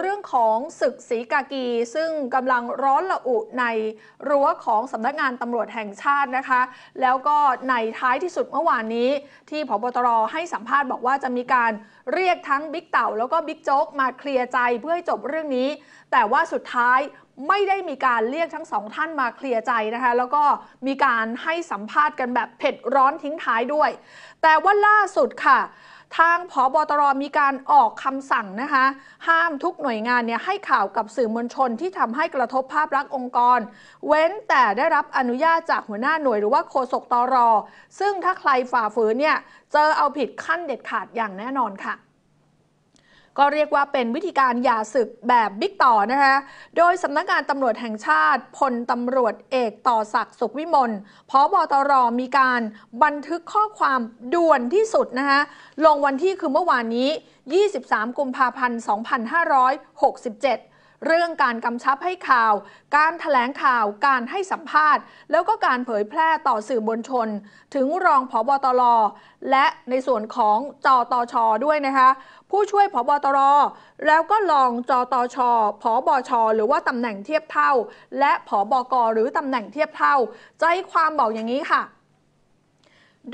เรื่องของศึกศรีกากี ซึ่งกำลังร้อนระอุในรั้วของสำนักงานตำรวจแห่งชาตินะคะ แล้วก็ในท้ายที่สุดเมื่อวานนี้ ที่พบตรให้สัมภาษณ์บอกว่าจะมีการเรียกทั้งบิ๊กเต่าแล้วก็บิ๊กโจ๊กมาเคลียร์ใจเพื่อให้จบเรื่องนี้ แต่ว่าสุดท้ายไม่ได้มีการเรียกทั้งสองท่านมาเคลียร์ใจนะคะแล้วก็มีการให้สัมภาษณ์กันแบบเผ็ดร้อนทิ้งท้ายด้วย แต่ว่าล่าสุดค่ะทางผอบอตรมีการออกคำสั่งนะคะ ห้ามทุกหน่วยงานเนี่ยให้ข่าวกับสื่อมวลชนที่ทำให้กระทบภาพลักษณ์องค์กร เว้นแต่ได้รับอนุญาตจากหัวหน้าหน่วยหรือว่าโฆษกตรซึ่งถ้าใครฝ่าฝืนเนี่ยเจอเอาผิดขั้นเด็ดขาดอย่างแน่นอนค่ะก็เรียกว่าเป็นวิธีการหย่าศึกแบบบิ๊กต่อนะคะโดยสำนักงานตำรวจแห่งชาติพลตำรวจเอกต่อศักดิ์สุขวิมลพบตรมีการบันทึกข้อความด่วนที่สุดนะคะลงวันที่คือเมื่อวานนี้ 23 กุมภาพันธ์ 2567เรื่องการกำชับให้ข่าว การถแถลงข่าว การให้สัมภาษณ์ แล้วก็การเผยแพร่ต่อสื่อมวลชน ถึงรองผบตรและในส่วนของจอตอชอด้วยนะคะ ผู้ช่วยผบตรแล้วก็รองจอตอชอผบชหรือว่าตำแหน่งเทียบเท่า และผบกหรือตำแหน่งเทียบเท่าใจความบอกอย่างนี้ค่ะ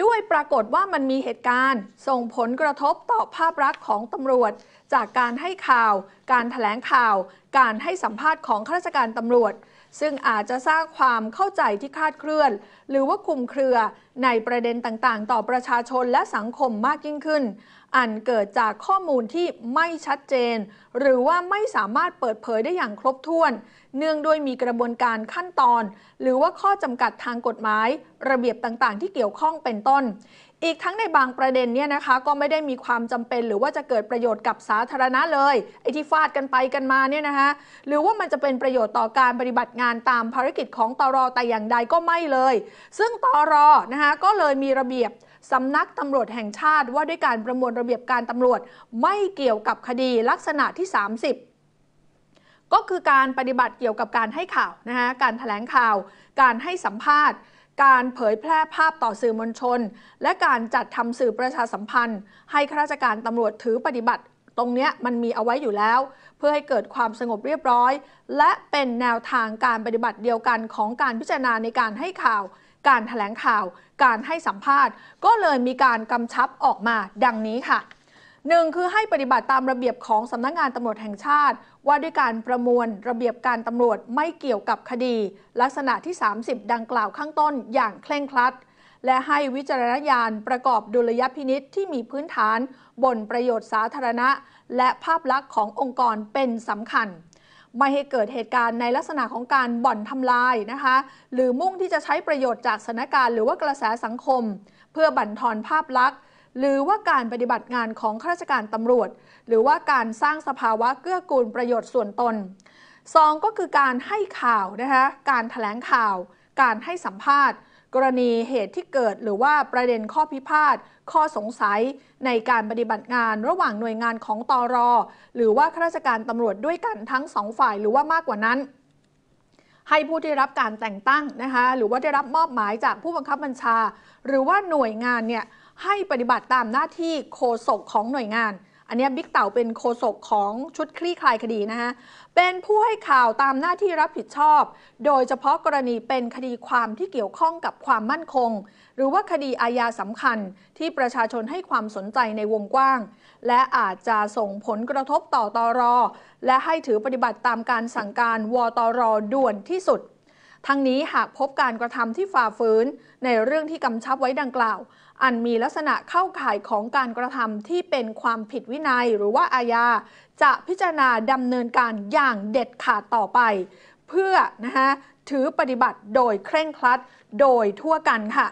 ด้วยปรากฏว่ามันมีเหตุการณ์ส่งผลกระทบต่อภาพลักษณ์ของตำรวจจากการให้ข่าว การถแถลงข่าว การให้สัมภาษณ์ของข้าราชการตำรวจ ซึ่งอาจจะสร้างความเข้าใจที่คาดเคลื่อน หรือว่าคุมเครือในประเด็นต่างๆ ต่อประชาชนและสังคมมากยิ่งขึ้น อันเกิดจากข้อมูลที่ไม่ชัดเจน หรือว่าไม่สามารถเปิดเผยได้อย่างครบถ้วน เนื่องด้วยมีกระบวนการขั้นตอน หรือว่าข้อจำกัดทางกฎหมาย ระเบียบต่างๆ ที่เกี่ยวข้องเป็นต้นอีกทั้งในบางประเด็นเนี่ยนะคะก็ไม่ได้มีความจำเป็นหรือว่าจะเกิดประโยชน์กับสาธารณะเลย ไอ้ที่ฟาดกันไปกันมาเนี่ยนะคะหรือว่ามันจะเป็นประโยชน์ต่อการปฏิบัติงานตามภารกิจของตรอแต่อย่างใดก็ไม่เลย ซึ่งตรอนะคะก็เลยมีระเบียบสำนักตำรวจแห่งชาติ ว่าด้วยการประมวลระเบียบการตำรวจไม่เกี่ยวกับคดีลักษณะที่ 30 ก็คือการปฏิบัติเกี่ยวกับการให้ข่าวนะคะการถแถลงข่าว การให้สัมภาษณ์การเผยแพร่ภาพต่อสื่อมวลชน และการจัดทำสื่อประชาสัมพันธ์ ให้ข้าราชการตำรวจถือปฏิบัติตรงนี้มันมีเอาไว้อยู่แล้ว เพื่อให้เกิดความสงบเรียบร้อย และเป็นแนวทางการปฏิบัติเดียวกันของการพิจารณาในการให้ข่าว การถแถลงข่าว การให้สัมภาษณ์ ก็เลยมีการกำชับออกมาดังนี้ค่ะหนึ่งคือให้ปฏิบัติตามระเบียบของสำนักงงานตำรวจแห่งชาติ ว่าด้วยการประมวลระเบียบการตำรวจไม่เกี่ยวกับคดี ลักษณะที่ 30 ดังกล่าวข้างต้นอย่างเคร่งครัด และให้วิจารณญาณประกอบดุลยพินิษที่มีพื้นฐาน บนประโยชน์สาธารณะและภาพลักษณ์ขององค์กรเป็นสำคัญ ไม่ให้เกิดเหตุการณ์ในลักษณะของการบ่อนทำลายนะคะหรือมุ่งที่จะใช้ประโยชน์จากสถานการณ์หรือว่ากระแสสังคม เพื่อบั่นทอนภาพลักษณ์หรือว่าการปฏิบัติงานของข้าราชการตำรวจ หรือว่าการสร้างสภาวะเกื้อกูลประโยชน์ส่วนตน 2. ก็คือการให้ข่าวนะคะการถแถลงข่าว การให้สัมภาษณ์ กรณีเหตุที่เกิดหรือว่าประเด็นข้อพิพาทข้อสงสัย ในการปฏิบัติงานระหว่างหน่วยงานของตอรอหรือว่าข้าราชการตำรวจด้วยกันทั้งสองฝ่ายหรือว่ามากกว่านั้นให้ผู้ที่รับการแต่งตั้งนะคะหรือว่าได้รับมอบหมายจากผู้บังคับบัญชา หรือว่าหน่วยงานเนี่ยให้ปฏิบัติตามหน้าที่โฆษกของหน่วยงานอันนี้บิ๊กเต่าเป็นโฆษกของชุดคลี่คลายคดีนะฮะ เป็นผู้ให้ข่าวตามหน้าที่รับผิดชอบ โดยเฉพาะกรณีเป็นคดีความที่เกี่ยวข้องกับความมั่นคง หรือว่าคดีอาญาสำคัญที่ประชาชนให้ความสนใจในวงกว้าง และอาจจะส่งผลกระทบต่อตอรอ และให้ถือปฏิบัติตามการสั่งการวตรอด่วนที่สุดทั้งนี้หากพบการกระทำที่ฝ่าฝืนในเรื่องที่กำชับไว้ดังกล่าว อันมีลักษณะเข้าข่ายของการกระทำที่เป็นความผิดวินัยหรือว่าอาญา จะพิจารณาดำเนินการอย่างเด็ดขาดต่อไป เพื่อนะคะถือปฏิบัติโดยเคร่งครัดโดยทั่วกันค่ะ